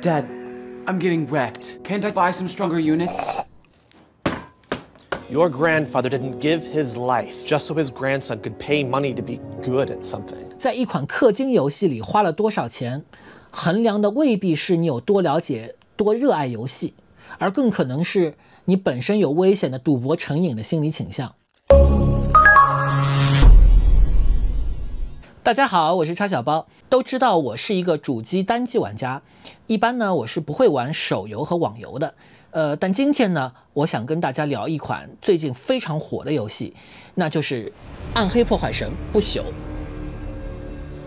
Dad, I'm getting wrecked. Can't I buy some stronger units? Your grandfather didn't give his life just so his grandson could pay money to be good at something. 在一款氪金游戏里花了多少钱，衡量的未必是你有多了解、多热爱游戏，而更可能是你本身有危险的赌博成瘾的心理倾向。大家好，我是叉小包，都知道我是一个主机单机玩家，一般呢我是不会玩手游和网游的，呃，但今天呢，我想跟大家聊一款最近非常火的游戏，那就是《暗黑破坏神不朽》。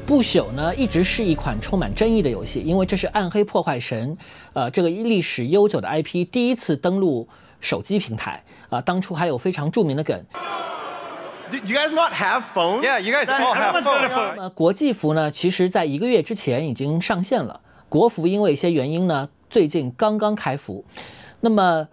不朽呢一直是一款充满争议的游戏，因为这是《暗黑破坏神》呃这个历史悠久的 IP 第一次登陆手机平台啊，当初还有非常著名的梗。Do you guys not have phones? Yeah, you guys all have phones. 那么国际服呢，其实在一个月之前已经上线了。国服因为一些原因呢，最近刚刚开服。那么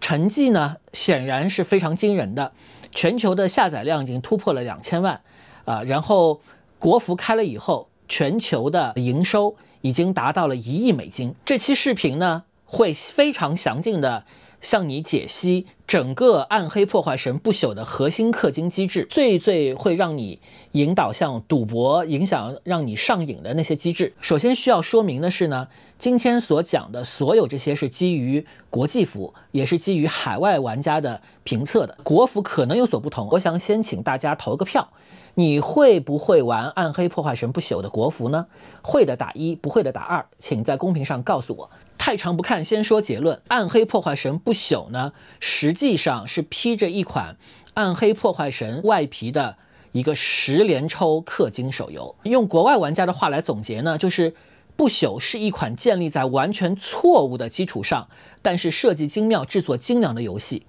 成绩呢，显然是非常惊人的。全球的下载量已经突破了两千万啊。然后国服开了以后，全球的营收已经达到了一亿美金。这期视频呢，会非常详尽的。向你解析整个《暗黑破坏神不朽》的核心氪金机制，最最会让你引导向赌博、影响让你上瘾的那些机制。首先需要说明的是呢，今天所讲的所有这些是基于国际服，也是基于海外玩家的评测的，国服可能有所不同。我想先请大家投个票，你会不会玩《暗黑破坏神不朽》的国服呢？会的打一，不会的打二，请在公屏上告诉我。太长不看，先说结论：暗黑破坏神不朽呢，实际上是披着一款暗黑破坏神外皮的一个十连抽氪金手游。用国外玩家的话来总结呢，就是不朽是一款建立在完全错误的基础上，但是设计精妙、制作精良的游戏。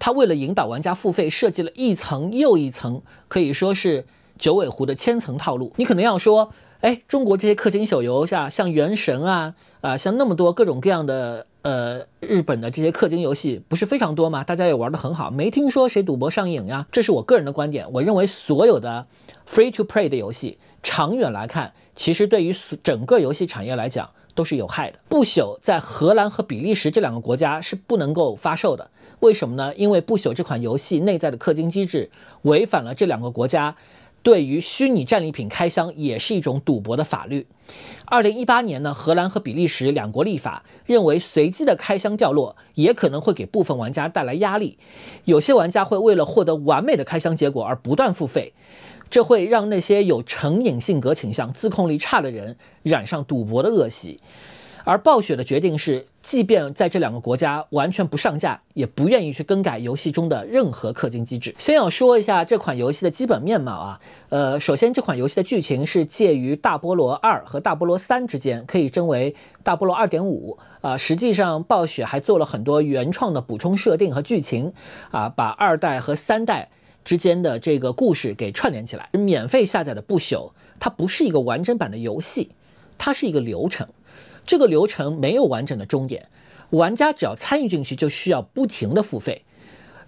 它为了引导玩家付费，设计了一层又一层，可以说是九尾狐的千层套路。你可能要说。哎，中国这些氪金手游像像《原神》啊啊，像那么多各种各样的呃日本的这些氪金游戏，不是非常多吗？大家也玩得很好，没听说谁赌博上瘾呀。这是我个人的观点，我认为所有的 free to play 的游戏，长远来看，其实对于整个游戏产业来讲都是有害的。不朽在荷兰和比利时这两个国家是不能够发售的，为什么呢？因为不朽这款游戏内在的氪金机制违反了这两个国家。对于虚拟战利品开箱也是一种赌博的法律。二零一八年呢，荷兰和比利时两国立法认为，随机的开箱掉落也可能会给部分玩家带来压力。有些玩家会为了获得完美的开箱结果而不断付费，这会让那些有成瘾性格倾向、自控力差的人染上赌博的恶习。而暴雪的决定是，即便在这两个国家完全不上架，也不愿意去更改游戏中的任何氪金机制。先要说一下这款游戏的基本面貌啊，呃，首先这款游戏的剧情是介于《大菠萝二》和《大菠萝三》之间，可以称为《大菠萝二点五》啊。实际上，暴雪还做了很多原创的补充设定和剧情啊，把二代和三代之间的这个故事给串联起来。免费下载的《不朽》，它不是一个完整版的游戏，它是一个流程。这个流程没有完整的终点，玩家只要参与进去就需要不停的付费，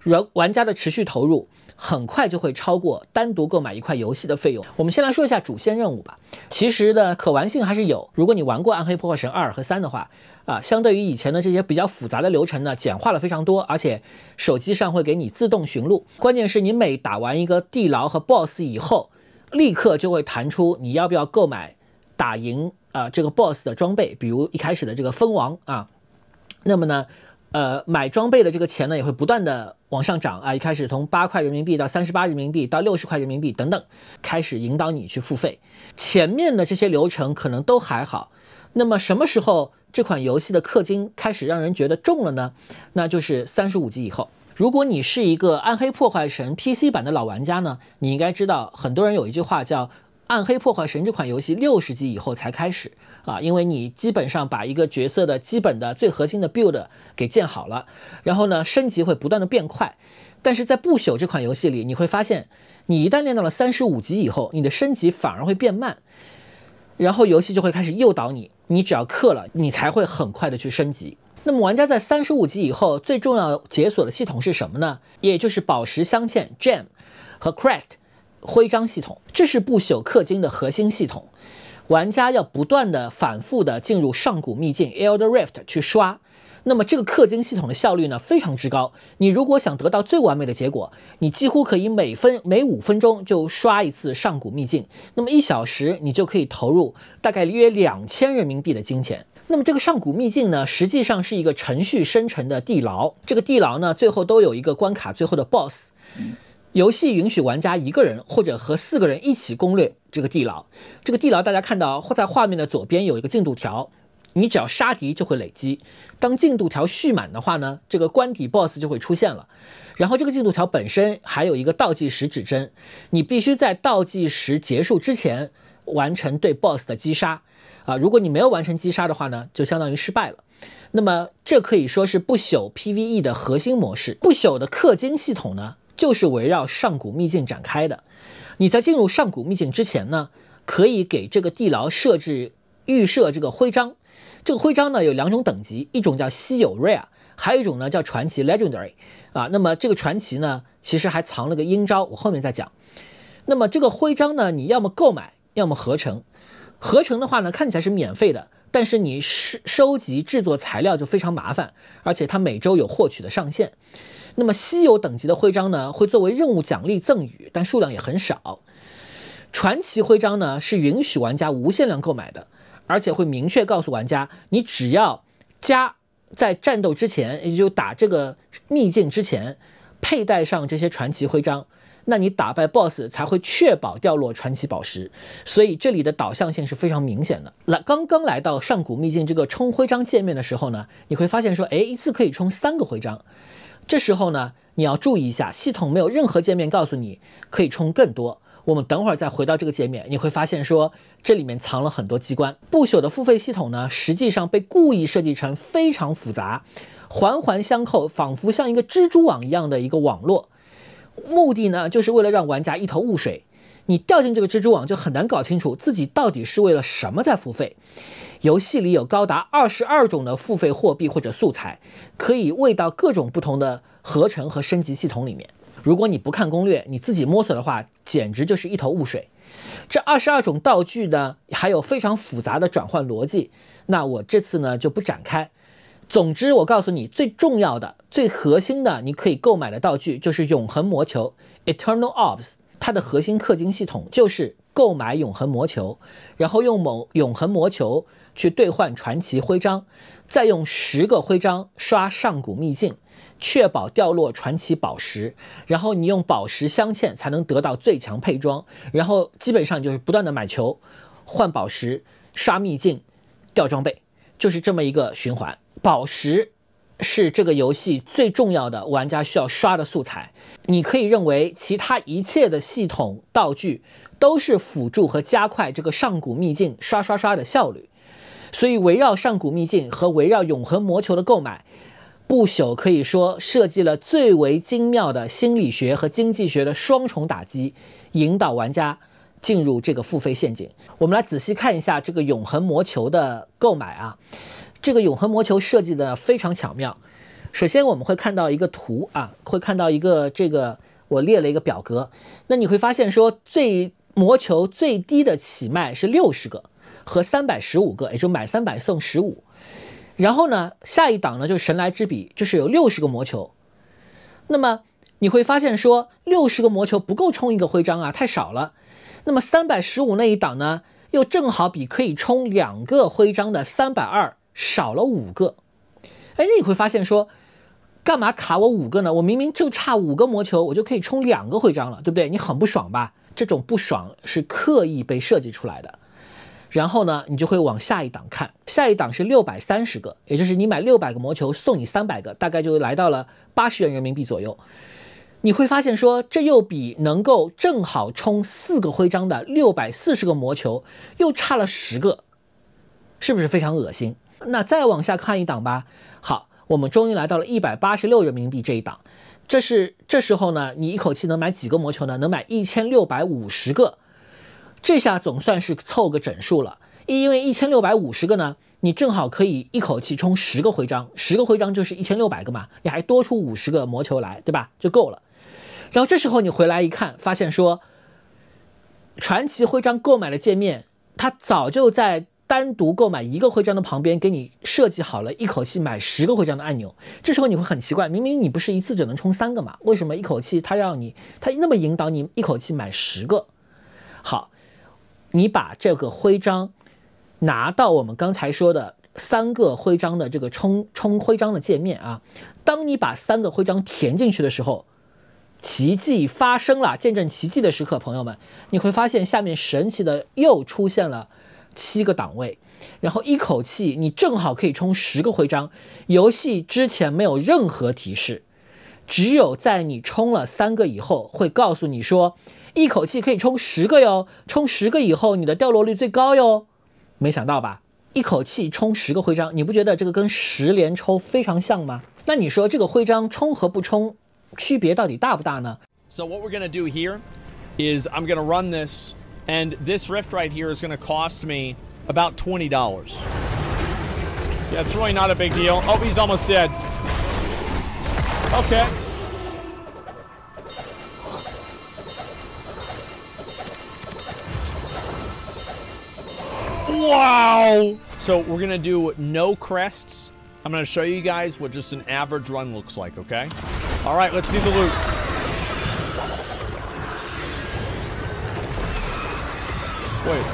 玩玩家的持续投入很快就会超过单独购买一块游戏的费用。我们先来说一下主线任务吧，其实的可玩性还是有。如果你玩过《暗黑破坏神二》和三的话，啊，相对于以前的这些比较复杂的流程呢，简化了非常多，而且手机上会给你自动寻路。关键是你每打完一个地牢和 BOSS 以后，立刻就会弹出你要不要购买，打赢。啊，这个 boss 的装备，比如一开始的这个蜂王啊，那么呢，呃，买装备的这个钱呢，也会不断的往上涨啊，一开始从八块人民币到三十八人民币到六十块人民币等等，开始引导你去付费。前面的这些流程可能都还好，那么什么时候这款游戏的氪金开始让人觉得重了呢？那就是三十五级以后。如果你是一个暗黑破坏神 PC 版的老玩家呢，你应该知道，很多人有一句话叫。《暗黑破坏神》这款游戏六十级以后才开始啊，因为你基本上把一个角色的基本的最核心的 build 给建好了，然后呢，升级会不断的变快。但是在《不朽》这款游戏里，你会发现，你一旦练到了三十五级以后，你的升级反而会变慢，然后游戏就会开始诱导你，你只要氪了，你才会很快的去升级。那么玩家在三十五级以后，最重要解锁的系统是什么呢？也就是宝石镶嵌 （Gem） 和 Crest。徽章系统，这是不朽氪金的核心系统，玩家要不断的、反复的进入上古秘境 Elder Rift 去刷。那么这个氪金系统的效率呢，非常之高。你如果想得到最完美的结果，你几乎可以每分每五分钟就刷一次上古秘境。那么一小时你就可以投入大概约两千人民币的金钱。那么这个上古秘境呢，实际上是一个程序生成的地牢。这个地牢呢，最后都有一个关卡，最后的 boss。游戏允许玩家一个人或者和四个人一起攻略这个地牢。这个地牢大家看到，在画面的左边有一个进度条，你只要杀敌就会累积。当进度条蓄满的话呢，这个关底 BOSS 就会出现了。然后这个进度条本身还有一个倒计时指针，你必须在倒计时结束之前完成对 BOSS 的击杀。啊，如果你没有完成击杀的话呢，就相当于失败了。那么这可以说是不朽 PVE 的核心模式。不朽的氪金系统呢？就是围绕上古秘境展开的。你在进入上古秘境之前呢，可以给这个地牢设置预设这个徽章。这个徽章呢有两种等级，一种叫稀有 Rare，还有一种呢叫传奇 Legendary。啊，那么这个传奇呢，其实还藏了个阴招，我后面再讲。那么这个徽章呢，你要么购买，要么合成。合成的话呢，看起来是免费的，但是你收收集制作材料就非常麻烦，而且它每周有获取的上限。那么稀有等级的徽章呢，会作为任务奖励赠予，但数量也很少。传奇徽章呢，是允许玩家无限量购买的，而且会明确告诉玩家，你只要加在战斗之前，也就打这个秘境之前，佩戴上这些传奇徽章，那你打败 BOSS 才会确保掉落传奇宝石。所以这里的导向性是非常明显的。来，刚刚来到上古秘境这个冲徽章界面的时候呢，你会发现说，哎，一次可以冲三个徽章。这时候呢，你要注意一下，系统没有任何界面告诉你可以充更多。我们等会儿再回到这个界面，你会发现说这里面藏了很多机关。不朽的付费系统呢，实际上被故意设计成非常复杂，环环相扣，仿佛像一个蜘蛛网一样的一个网络。目的呢，就是为了让玩家一头雾水。你掉进这个蜘蛛网，就很难搞清楚自己到底是为了什么在付费。游戏里有高达二十二种的付费货币或者素材，可以喂到各种不同的合成和升级系统里面。如果你不看攻略，你自己摸索的话，简直就是一头雾水。这二十二种道具呢，还有非常复杂的转换逻辑，那我这次呢就不展开。总之，我告诉你，最重要的、最核心的，你可以购买的道具就是永恒魔球 （Eternal orbs）。它的核心氪金系统就是购买永恒魔球，然后用某永恒魔球。去兑换传奇徽章，再用十个徽章刷上古秘境，确保掉落传奇宝石，然后你用宝石镶嵌才能得到最强配装，然后基本上就是不断的买球换宝石刷秘境掉装备，就是这么一个循环。宝石是这个游戏最重要的玩家需要刷的素材，你可以认为其他一切的系统道具都是辅助和加快这个上古秘境刷刷刷的效率。所以围绕上古秘境和围绕永恒魔球的购买，不朽可以说设计了最为精妙的心理学和经济学的双重打击，引导玩家进入这个付费陷阱。我们来仔细看一下这个永恒魔球的购买啊，这个永恒魔球设计的非常巧妙。首先我们会看到一个图啊，会看到一个这个我列了一个表格，那你会发现说最魔球最低的起卖是六十个。和三百十五个，也就买三百送十五。然后呢，下一档呢就神来之笔，就是有六十个魔球。那么你会发现说，六十个魔球不够冲一个徽章啊，太少了。那么三百十五那一档呢，又正好比可以冲两个徽章的三百二少了五个。哎，你会发现说，干嘛卡我五个呢？我明明就差五个魔球，我就可以冲两个徽章了，对不对？你很不爽吧？这种不爽是刻意被设计出来的。然后呢，你就会往下一档看，下一档是六百三十个，也就是你买六百个魔球送你三百个，大概就来到了八十元人民币左右。你会发现说，这又比能够正好充四个徽章的六百四十个魔球又差了十个，是不是非常恶心？那再往下看一档吧。好，我们终于来到了一百八十六人民币这一档，这是这时候呢，你一口气能买几个魔球呢？能买一千六百五十个。这下总算是凑个整数了，因为一千六百五十个呢，你正好可以一口气充十个徽章，十个徽章就是一千六百个嘛，你还多出五十个魔球来，对吧？就够了。然后这时候你回来一看，发现说，传奇徽章购买的界面，它早就在单独购买一个徽章的旁边给你设计好了一口气买十个徽章的按钮。这时候你会很奇怪，明明你不是一次只能充三个嘛，为什么一口气他让你他那么引导你一口气买十个？好。你把这个徽章拿到我们刚才说的三个徽章的这个充充徽章的界面啊，当你把三个徽章填进去的时候，奇迹发生了，见证奇迹的时刻，朋友们，你会发现下面神奇的又出现了七个档位，然后一口气你正好可以充十个徽章，游戏之前没有任何提示，只有在你充了三个以后会告诉你说。一口气可以冲十个哟，冲十个以后你的掉落率最高哟，没想到吧？一口气冲十个徽章，你不觉得这个跟十连抽非常像吗？那你说这个徽章冲和不冲，区别到底大不大呢？So what we're gonna do here is I'm gonna run this, and this rift right here is gonna cost me about twenty dollars. Yeah, it's really not a big deal. Oh, he's almost dead. Okay. Wow! So we're gonna do no crests. I'm gonna show you guys what just an average run looks like, okay? All right, let's see the loot. Wait.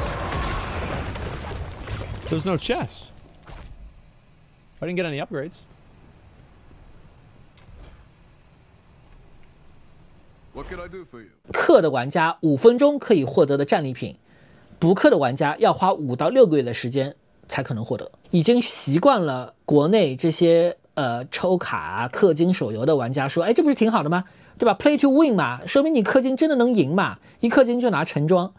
There's no chest. I didn't get any upgrades. What can I do for you? 氪的玩家五分钟可以获得的战利品不氪的玩家要花五到六个月的时间才可能获得。已经习惯了国内这些呃抽卡啊、氪金手游的玩家说：“哎，这不是挺好的吗？对吧？Play to win 嘛，说明你氪金真的能赢嘛，一氪金就拿橙装。”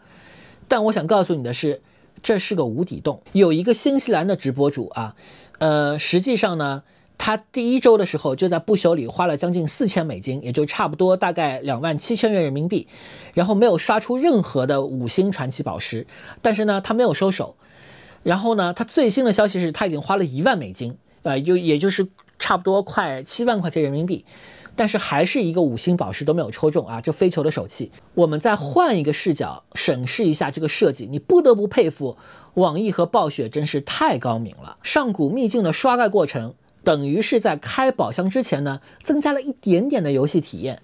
但我想告诉你的是，这是个无底洞。有一个新西兰的直播主啊，呃，实际上呢。他第一周的时候就在不朽里花了将近四千美金，也就差不多大概两万七千元人民币，然后没有刷出任何的五星传奇宝石，但是呢他没有收手，然后呢他最新的消息是他已经花了一万美金，呃就也就是差不多快七万块钱人民币，但是还是一个五星宝石都没有抽中啊，这非酋的手气。我们再换一个视角审视一下这个设计，你不得不佩服网易和暴雪真是太高明了。上古秘境的刷怪过程。等于是在开宝箱之前呢，增加了一点点的游戏体验。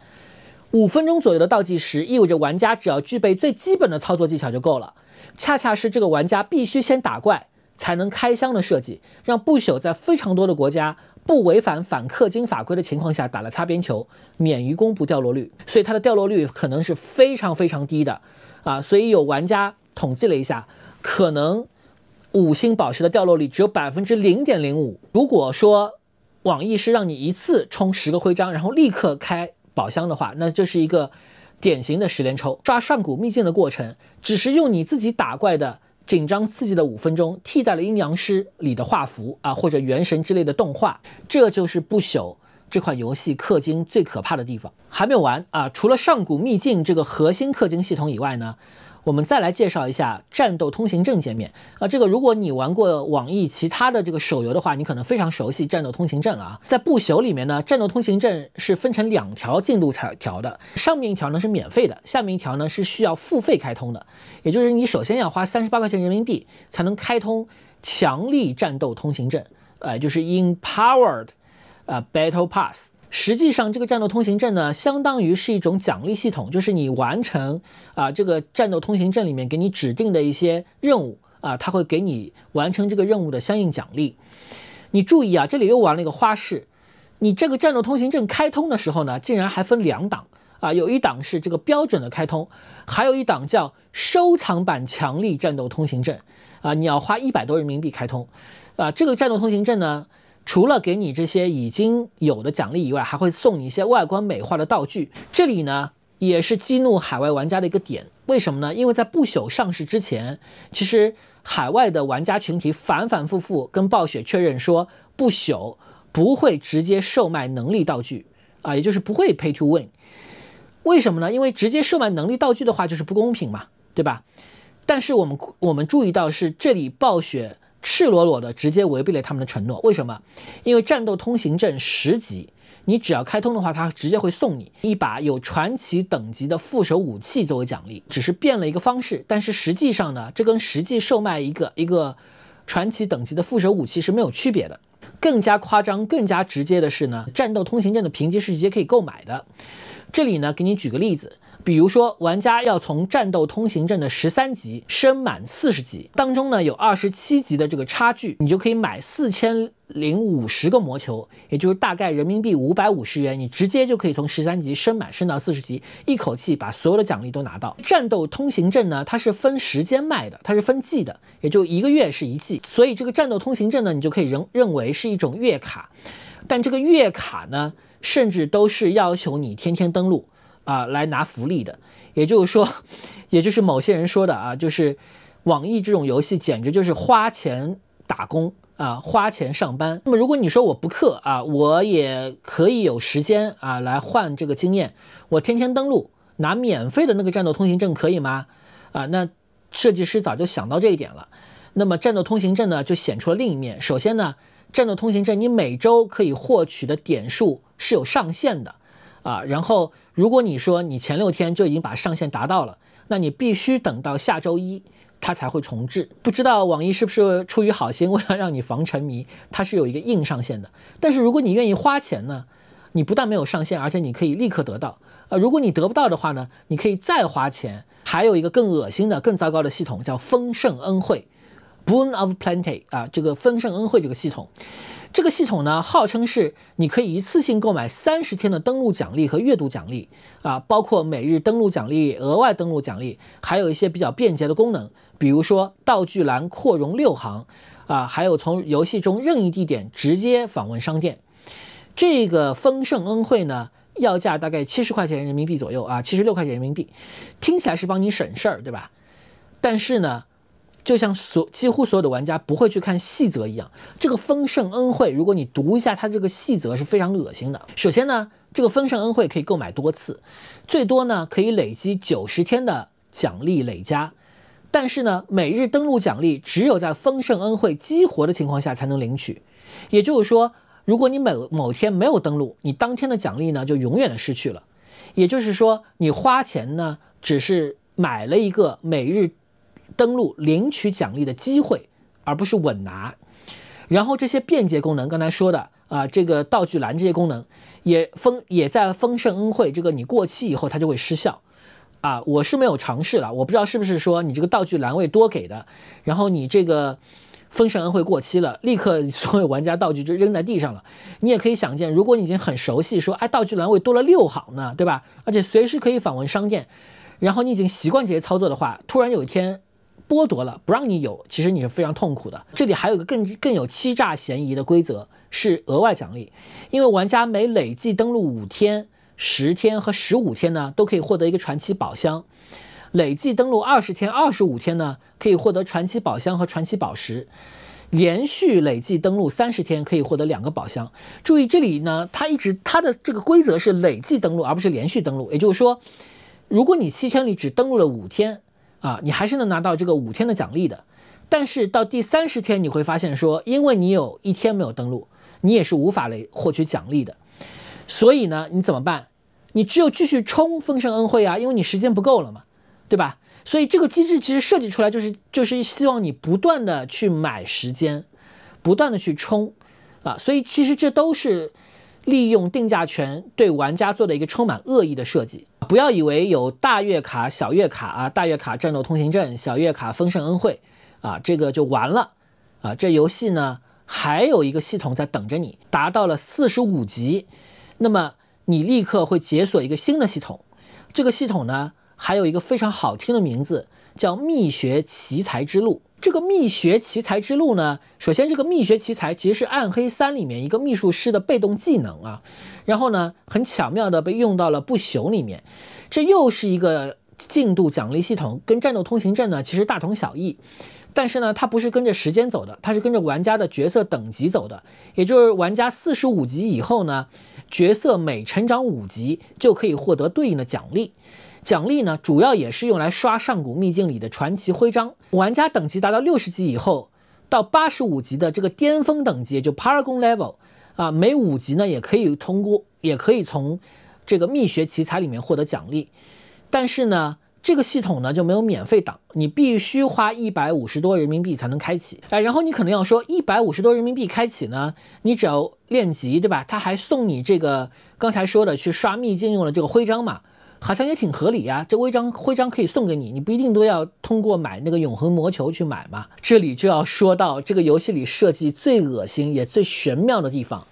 五分钟左右的倒计时意味着玩家只要具备最基本的操作技巧就够了。恰恰是这个玩家必须先打怪才能开箱的设计，让不朽在非常多的国家不违反反氪金法规的情况下打了擦边球，免于公布掉落率，所以它的掉落率可能是非常非常低的啊！所以有玩家统计了一下，可能。五星宝石的掉落率只有百分之零点零五。如果说网易是让你一次充十个徽章，然后立刻开宝箱的话，那这是一个典型的十连抽抓上古秘境的过程，只是用你自己打怪的紧张刺激的五分钟，替代了阴阳师里的画符啊，或者元神之类的动画。这就是不朽这款游戏氪金最可怕的地方。还没有完啊，除了上古秘境这个核心氪金系统以外呢？我们再来介绍一下战斗通行证界面啊，这个如果你玩过网易其他的这个手游的话，你可能非常熟悉战斗通行证了啊。在不朽里面呢，战斗通行证是分成两条进度条的，上面一条呢是免费的，下面一条呢是需要付费开通的，也就是你首先要花三十八块钱人民币才能开通强力战斗通行证，呃，就是 Empowered，呃，Battle Pass。实际上，这个战斗通行证呢，相当于是一种奖励系统，就是你完成啊这个战斗通行证里面给你指定的一些任务啊，它会给你完成这个任务的相应奖励。你注意啊，这里又玩了一个花式。你这个战斗通行证开通的时候呢，竟然还分两档啊，有一档是这个标准的开通，还有一档叫收藏版强力战斗通行证啊，你要花一百多人民币开通啊，这个战斗通行证呢。除了给你这些已经有的奖励以外，还会送你一些外观美化的道具。这里呢，也是激怒海外玩家的一个点。为什么呢？因为在不朽上市之前，其实海外的玩家群体反反复复跟暴雪确认说，不朽不会直接售卖能力道具啊，也就是不会 pay to win。为什么呢？因为直接售卖能力道具的话，就是不公平嘛，对吧？但是我们我们注意到是这里暴雪。赤裸裸的直接违背了他们的承诺，为什么？因为战斗通行证十级，你只要开通的话，他直接会送你一把有传奇等级的副手武器作为奖励，只是变了一个方式，但是实际上呢，这跟实际售卖一个一个传奇等级的副手武器是没有区别的。更加夸张、更加直接的是呢，战斗通行证的评级是直接可以购买的。这里呢，给你举个例子。比如说，玩家要从战斗通行证的十三级升满四十级，当中呢有二十七级的这个差距，你就可以买四千零五十个魔球，也就是大概人民币五百五十元，你直接就可以从十三级升满升到四十级，一口气把所有的奖励都拿到。战斗通行证呢，它是分时间卖的，它是分季的，也就一个月是一季，所以这个战斗通行证呢，你就可以认认为是一种月卡，但这个月卡呢，甚至都是要求你天天登录。啊，来拿福利的，也就是说，也就是某些人说的啊，就是网易这种游戏简直就是花钱打工啊，花钱上班。那么如果你说我不氪啊，我也可以有时间啊来换这个经验，我天天登录拿免费的那个战斗通行证可以吗？啊，那设计师早就想到这一点了。那么战斗通行证呢，就显出了另一面。首先呢，战斗通行证你每周可以获取的点数是有上限的。啊，然后如果你说你前六天就已经把上限达到了，那你必须等到下周一它才会重置。不知道网易是不是出于好心，为了让你防沉迷，它是有一个硬上限的。但是如果你愿意花钱呢，你不但没有上限，而且你可以立刻得到。呃，如果你得不到的话呢，你可以再花钱。还有一个更恶心的、更糟糕的系统叫丰盛恩惠 （Boon of Plenty） 啊，这个丰盛恩惠这个系统。这个系统呢，号称是你可以一次性购买三十天的登录奖励和阅读奖励啊，包括每日登录奖励、额外登录奖励，还有一些比较便捷的功能，比如说道具栏扩容六行啊，还有从游戏中任意地点直接访问商店。这个丰盛恩惠呢，要价大概七十块钱人民币左右啊，七十六块钱人民币，听起来是帮你省事儿，对吧？但是呢。就像所几乎所有的玩家不会去看细则一样，这个丰盛恩惠，如果你读一下它这个细则是非常恶心的。首先呢，这个丰盛恩惠可以购买多次，最多呢可以累积九十天的奖励累加，但是呢每日登录奖励只有在丰盛恩惠激活的情况下才能领取。也就是说，如果你每某天没有登录，你当天的奖励呢就永远的失去了。也就是说，你花钱呢只是买了一个每日。登录领取奖励的机会，而不是稳拿。然后这些便捷功能，刚才说的啊，这个道具栏这些功能，也丰也在丰盛恩惠，这个你过期以后它就会失效。啊，我是没有尝试了，我不知道是不是说你这个道具栏位多给的，然后你这个丰盛恩惠过期了，立刻所有玩家道具就扔在地上了。你也可以想见，如果你已经很熟悉，说哎道具栏位多了六行呢，对吧？而且随时可以访问商店，然后你已经习惯这些操作的话，突然有一天。剥夺了不让你有，其实你是非常痛苦的。这里还有个更更有欺诈嫌疑的规则是额外奖励，因为玩家每累计登录五天、十天和十五天呢，都可以获得一个传奇宝箱；累计登录二十天、二十五天呢，可以获得传奇宝箱和传奇宝石；连续累计登录三十天，可以获得两个宝箱。注意这里呢，它一直它的这个规则是累计登录，而不是连续登录。也就是说，如果你七天里只登录了五天，啊，你还是能拿到这个五天的奖励的，但是到第三十天，你会发现说，因为你有一天没有登录，你也是无法来获取奖励的。所以呢，你怎么办？你只有继续充丰盛恩惠啊，因为你时间不够了嘛，对吧？所以这个机制其实设计出来就是就是希望你不断的去买时间，不断的去充啊，所以其实这都是利用定价权对玩家做的一个充满恶意的设计。不要以为有大月卡、小月卡啊，大月卡战斗通行证，小月卡丰盛恩惠啊，这个就完了啊！这游戏呢，还有一个系统在等着你。达到了四十五级，那么你立刻会解锁一个新的系统。这个系统呢，还有一个非常好听的名字，叫“秘学奇才之路”。这个秘学奇才之路呢，首先这个秘学奇才其实是暗黑三里面一个秘术师的被动技能啊，然后呢，很巧妙的被用到了不朽里面，这又是一个进度奖励系统，跟战斗通行证呢其实大同小异，但是呢，它不是跟着时间走的，它是跟着玩家的角色等级走的，也就是玩家四十五级以后呢，角色每成长五级就可以获得对应的奖励。奖励呢，主要也是用来刷上古秘境里的传奇徽章。玩家等级达到六十级以后，到八十五级的这个巅峰等级，就 Paragon Level 啊，每五级呢也可以通过，也可以从这个秘学奇才里面获得奖励。但是呢，这个系统呢就没有免费档，你必须花一百五十多人民币才能开启。哎，然后你可能要说一百五十多人民币开启呢，你只要练级对吧？他还送你这个刚才说的去刷秘境用的这个徽章嘛？好像也挺合理呀，这徽章徽章可以送给你，你不一定都要通过买那个永恒魔球去买嘛。这里就要说到这个游戏里设计最恶心也最玄妙的地方，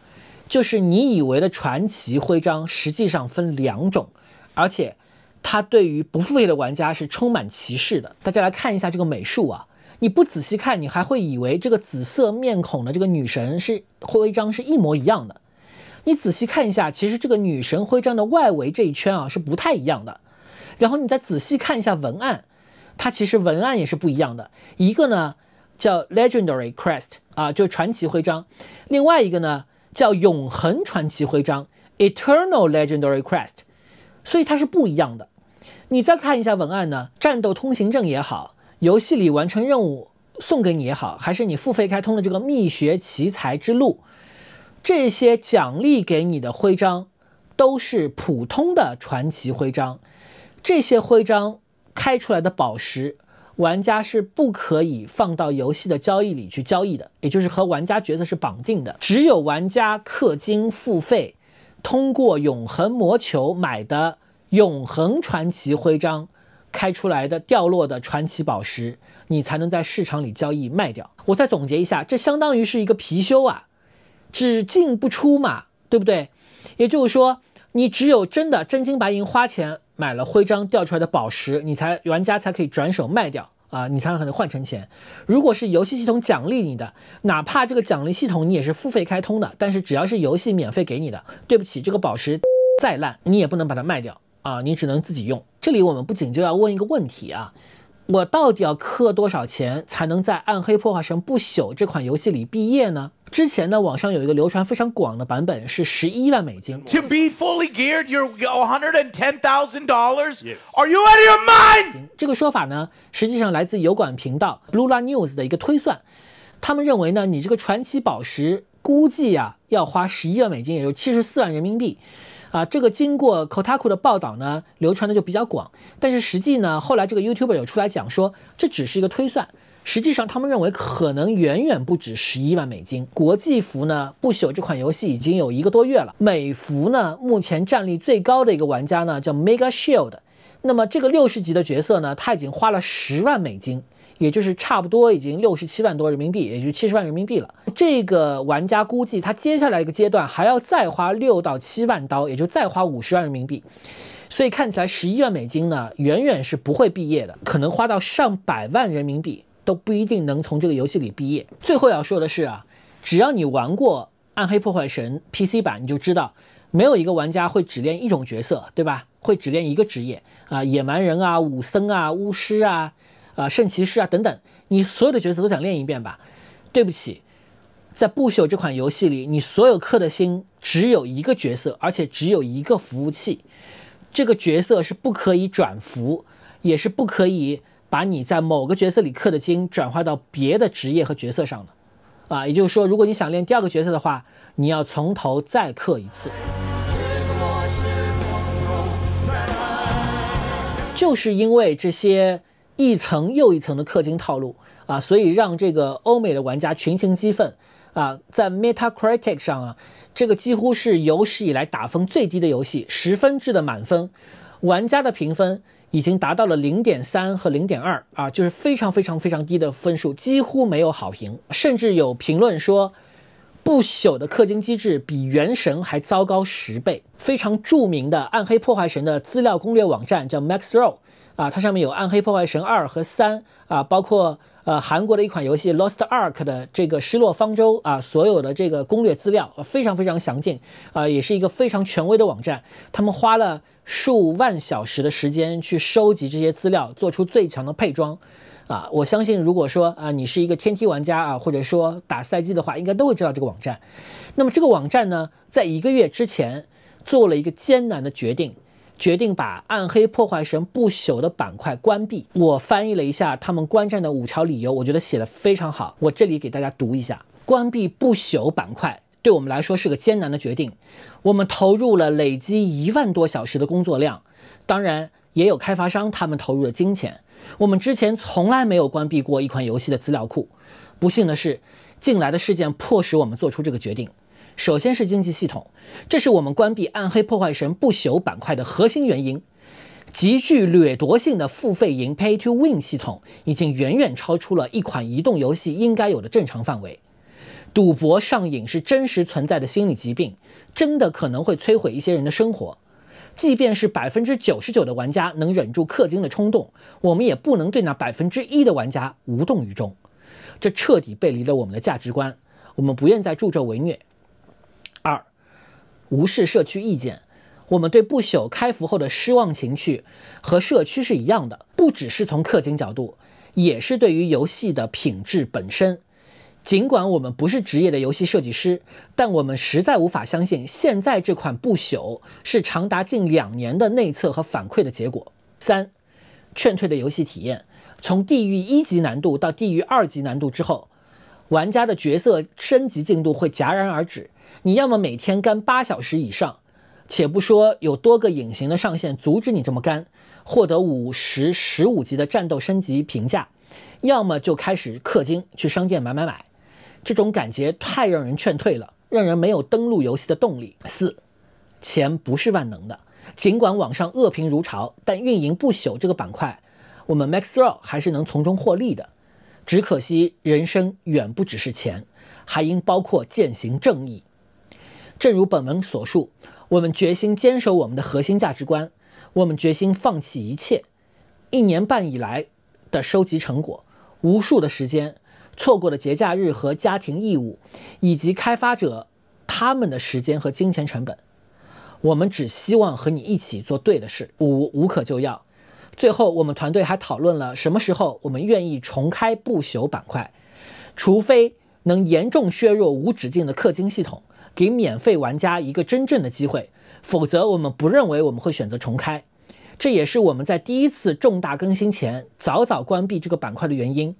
就是你以为的传奇徽章实际上分两种，而且它对于不付费的玩家是充满歧视的。大家来看一下这个美术啊，你不仔细看，你还会以为这个紫色面孔的这个女神是徽章是一模一样的。你仔细看一下，其实这个女神徽章的外围这一圈啊是不太一样的。然后你再仔细看一下文案，它其实文案也是不一样的。一个呢叫 Legendary Crest 啊，就传奇徽章；另外一个呢叫永恒传奇徽章 Eternal Legendary Crest，所以它是不一样的。你再看一下文案呢，战斗通行证也好，游戏里完成任务送给你也好，还是你付费开通的这个秘学奇才之路。这些奖励给你的徽章，都是普通的传奇徽章。这些徽章开出来的宝石，玩家是不可以放到游戏的交易里去交易的，也就是和玩家角色是绑定的。只有玩家氪金付费，通过永恒魔球买的永恒传奇徽章开出来的掉落的传奇宝石，你才能在市场里交易卖掉。我再总结一下，这相当于是一个貔貅啊。只进不出嘛，对不对？也就是说，你只有真的真金白银花钱买了徽章掉出来的宝石，你才玩家才可以转手卖掉啊，你才可能换成钱。如果是游戏系统奖励你的，哪怕这个奖励系统你也是付费开通的，但是只要是游戏免费给你的，对不起，这个宝石再烂你也不能把它卖掉啊，你只能自己用。这里我们不仅就要问一个问题啊，我到底要氪多少钱才能在《暗黑破坏神不朽》这款游戏里毕业呢？之前呢，网上有一个流传非常广的版本是十一万美金。To be fully geared, you're one hundred and ten thousand dollars. Yes. Are you out of your mind? 这个说法呢，实际上来自油管频道 Lula News 的一个推算，他们认为呢，你这个传奇宝石估计啊要花十一万美金，也就七十四万人民币。啊，这个经过 Kotaku 的报道呢，流传的就比较广。但是实际呢，后来这个 YouTuber 有出来讲说，这只是一个推算。实际上，他们认为可能远远不止十一万美金。国际服呢，《不朽》这款游戏已经有一个多月了。美服呢，目前战力最高的一个玩家呢叫 Mega Shield，那么这个六十级的角色呢，他已经花了十万美金，也就是差不多已经六十七万多人民币，也就七十万人民币了。这个玩家估计他接下来一个阶段还要再花六到七万刀，也就再花五十万人民币。所以看起来，十一万美金呢，远远是不会毕业的，可能花到上百万人民币。都不一定能从这个游戏里毕业。最后要说的是啊，只要你玩过《暗黑破坏神》PC 版，你就知道，没有一个玩家会只练一种角色，对吧？会只练一个职业啊，野蛮人啊、武僧啊、巫师啊、啊圣骑士啊等等，你所有的角色都想练一遍吧？对不起，在不朽这款游戏里，你所有氪的心只有一个角色，而且只有一个服务器，这个角色是不可以转服，也是不可以。把你在某个角色里氪的金转化到别的职业和角色上啊，也就是说，如果你想练第二个角色的话，你要从头再刻一次。就是因为这些一层又一层的氪金套路啊，所以让这个欧美的玩家群情激愤啊，在 Metacritic 上啊，这个几乎是有史以来打分最低的游戏，十分制的满分，玩家的评分。已经达到了零点三和零点二啊，就是非常非常非常低的分数，几乎没有好评，甚至有评论说，不朽的氪金机制比原神还糟糕十倍。非常著名的暗黑破坏神的资料攻略网站叫 MaxRow 啊，它上面有暗黑破坏神二和三啊，包括呃韩国的一款游戏 Lost Ark 的这个失落方舟啊，所有的这个攻略资料非常非常详尽啊，也是一个非常权威的网站。他们花了。数万小时的时间去收集这些资料，做出最强的配装，啊，我相信如果说啊，你是一个天梯玩家啊，或者说打赛季的话，应该都会知道这个网站。那么这个网站呢，在一个月之前做了一个艰难的决定，决定把暗黑破坏神不朽的板块关闭。我翻译了一下他们观战的五条理由，我觉得写的非常好，我这里给大家读一下：关闭不朽板块。对我们来说是个艰难的决定，我们投入了累积一万多小时的工作量，当然也有开发商他们投入了金钱。我们之前从来没有关闭过一款游戏的资料库，不幸的是，近来的事件迫使我们做出这个决定。首先是经济系统，这是我们关闭《暗黑破坏神：不朽》板块的核心原因。极具掠夺性的付费营 p a y t o w i n 系统已经远远超出了一款移动游戏应该有的正常范围。赌博上瘾是真实存在的心理疾病，真的可能会摧毁一些人的生活。即便是百分之九十九的玩家能忍住氪金的冲动，我们也不能对那百分之一的玩家无动于衷。这彻底背离了我们的价值观，我们不愿再助纣为虐。二，无视社区意见，我们对不朽开服后的失望情绪和社区是一样的，不只是从氪金角度，也是对于游戏的品质本身。尽管我们不是职业的游戏设计师，但我们实在无法相信现在这款不朽是长达近两年的内测和反馈的结果。三，劝退的游戏体验，从地狱一级难度到地狱二级难度之后，玩家的角色升级进度会戛然而止。你要么每天干八小时以上，且不说有多个隐形的上限阻止你这么干，获得五十十五级的战斗升级评价，要么就开始氪金去商店买买买。这种感觉太让人劝退了，让人没有登录游戏的动力。四，钱不是万能的。尽管网上恶评如潮，但运营不朽这个板块，我们 Maxroll 还是能从中获利的。只可惜，人生远不只是钱，还应包括践行正义。正如本文所述，我们决心坚守我们的核心价值观，我们决心放弃一切。一年半以来的收集成果，无数的时间。错过了节假日和家庭义务，以及开发者他们的时间和金钱成本。我们只希望和你一起做对的事。五无可救药。最后，我们团队还讨论了什么时候我们愿意重开不朽板块，除非能严重削弱无止境的氪金系统，给免费玩家一个真正的机会，否则我们不认为我们会选择重开。这也是我们在第一次重大更新前早早关闭这个板块的原因。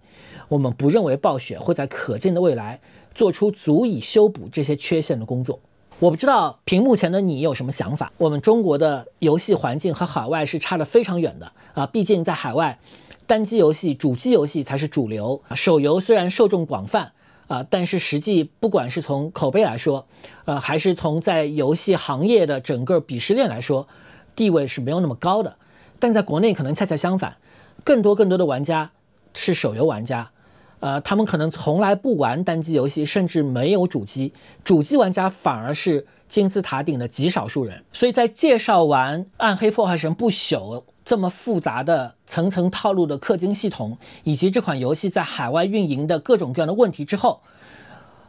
我们不认为暴雪会在可见的未来做出足以修补这些缺陷的工作。我不知道屏幕前的你有什么想法。我们中国的游戏环境和海外是差得非常远的啊！毕竟在海外，单机游戏、主机游戏才是主流，手游虽然受众广泛啊，但是实际不管是从口碑来说，呃，还是从在游戏行业的整个鄙视链来说。地位是没有那么高的，但在国内可能恰恰相反，更多更多的玩家是手游玩家，呃，他们可能从来不玩单机游戏，甚至没有主机，主机玩家反而是金字塔顶的极少数人。所以在介绍完《暗黑破坏神：不朽》这么复杂的层层套路的氪金系统，以及这款游戏在海外运营的各种各样的问题之后，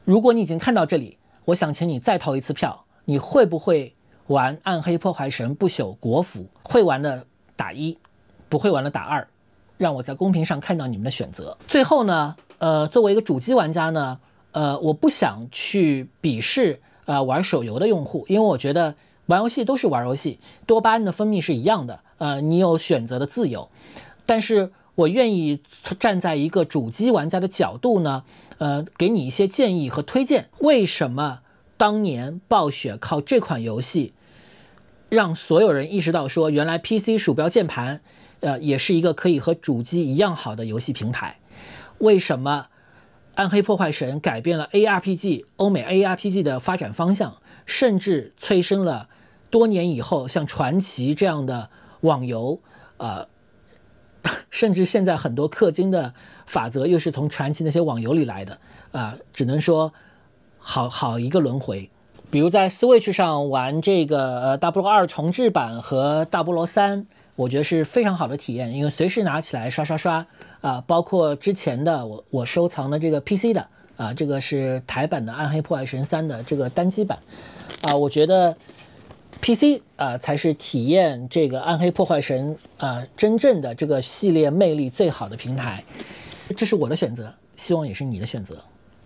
如果你已经看到这里，我想请你再投一次票，你会不会？玩暗黑破坏神不朽国服会玩的打一，不会玩的打二，让我在公屏上看到你们的选择。最后呢，呃，作为一个主机玩家呢，呃，我不想去鄙视呃玩手游的用户，因为我觉得玩游戏都是玩游戏，多巴胺的分泌是一样的。呃，你有选择的自由，但是我愿意站在一个主机玩家的角度呢，呃，给你一些建议和推荐。为什么当年暴雪靠这款游戏？让所有人意识到，说原来 PC 鼠标键盘，呃，也是一个可以和主机一样好的游戏平台。为什么《暗黑破坏神》改变了 ARPG 欧美 ARPG 的发展方向，甚至催生了多年以后像《传奇》这样的网游？呃，甚至现在很多氪金的法则又是从《传奇》那些网游里来的。啊，只能说，好好一个轮回。比如在 Switch 上玩这个呃《大菠萝二》重置版和《大菠萝三》，我觉得是非常好的体验，因为随时拿起来刷刷刷啊。包括之前的我我收藏的这个 PC 的啊，这个是台版的《暗黑破坏神三》的这个单机版啊，我觉得 PC 啊才是体验这个《暗黑破坏神》啊真正的这个系列魅力最好的平台，这是我的选择，希望也是你的选择。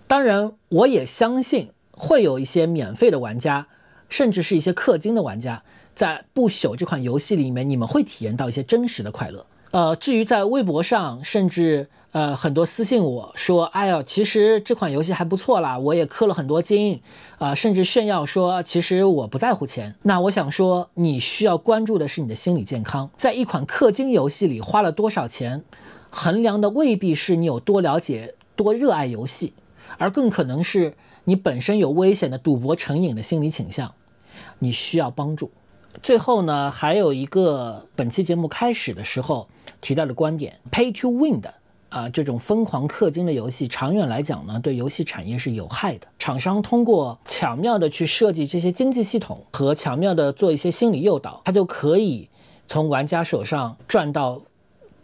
当然，我也相信。会有一些免费的玩家，甚至是一些氪金的玩家，在《不朽》这款游戏里面，你们会体验到一些真实的快乐。呃，至于在微博上，甚至呃很多私信我说，哎呀，其实这款游戏还不错啦，我也氪了很多金，啊，甚至炫耀说其实我不在乎钱。那我想说，你需要关注的是你的心理健康。在一款氪金游戏里花了多少钱，衡量的未必是你有多了解、多热爱游戏，而更可能是。你本身有危险的赌博成瘾的心理倾向，你需要帮助。最后呢，还有一个本期节目开始的时候提到的观点，pay to win 的啊，这种疯狂氪金的游戏，长远来讲呢，对游戏产业是有害的。厂商通过巧妙的去设计这些经济系统和巧妙的做一些心理诱导，他就可以从玩家手上赚到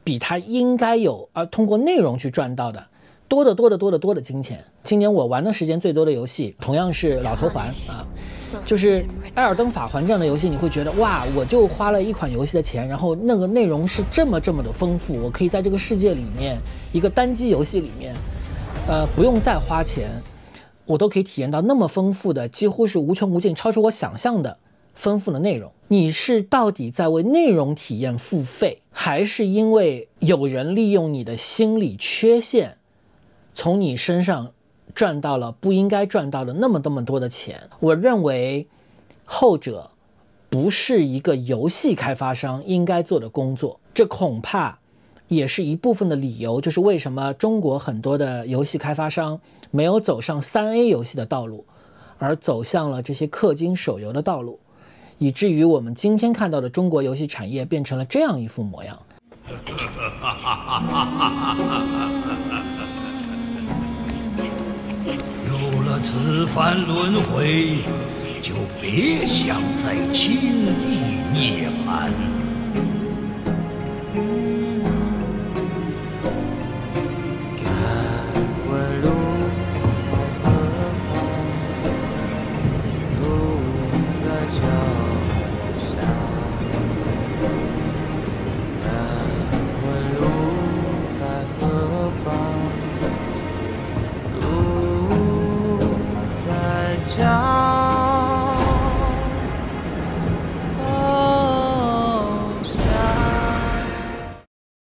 比他应该有啊，通过内容去赚到的。多的多的多的多的金钱，今年我玩的时间最多的游戏同样是老头环啊，就是《艾尔登法环》这样的游戏，你会觉得哇，我就花了一款游戏的钱，然后那个内容是这么这么的丰富，我可以在这个世界里面一个单机游戏里面，呃，不用再花钱，我都可以体验到那么丰富的，几乎是无穷无尽、超出我想象的丰富的内容。你是到底在为内容体验付费，还是因为有人利用你的心理缺陷？从你身上赚到了不应该赚到的那么那么多的钱，我认为后者不是一个游戏开发商应该做的工作。这恐怕也是一部分的理由，就是为什么中国很多的游戏开发商没有走上三 A 游戏的道路，而走向了这些氪金手游的道路，以至于我们今天看到的中国游戏产业变成了这样一副模样。此番轮回，就别想再轻易涅槃。